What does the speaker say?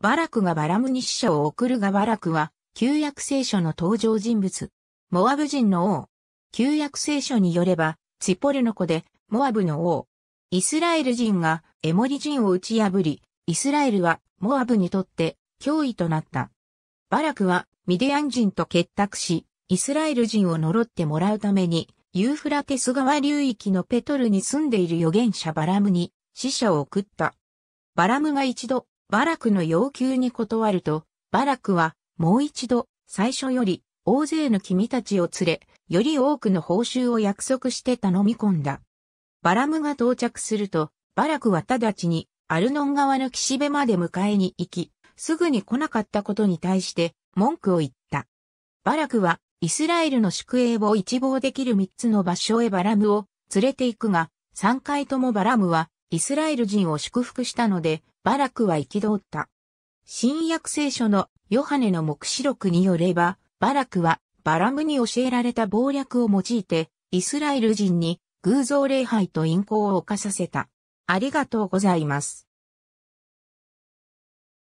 バラクがバラムに使者を送るがバラクは、旧約聖書の登場人物。モアブ人の王。旧約聖書によれば、ツィポルの子で、モアブの王。イスラエル人がエモリ人を打ち破り、イスラエルはモアブにとって脅威となった。バラクはミディアン人と結託し、イスラエル人を呪ってもらうために、ユーフラテス川流域のペトルに住んでいる預言者バラムに死者を送った。バラムが一度バラクの要求に断ると、バラクは、もう一度、最初より、大勢の君たちを連れ、より多くの報酬を約束して頼み込んだ。バラムが到着すると、バラクは直ちに、アルノン側の岸辺まで迎えに行き、すぐに来なかったことに対して、文句を言った。バラクは、イスラエルの宿営を一望できる三つの場所へバラムを連れて行くが、三回ともバラムはイスラエル人を祝福したので、バラクは憤った。新約聖書のヨハネの目視録によれば、バラクはバラムに教えられた謀略を用いて、イスラエル人に偶像礼拝と淫行を犯させた。ありがとうございます。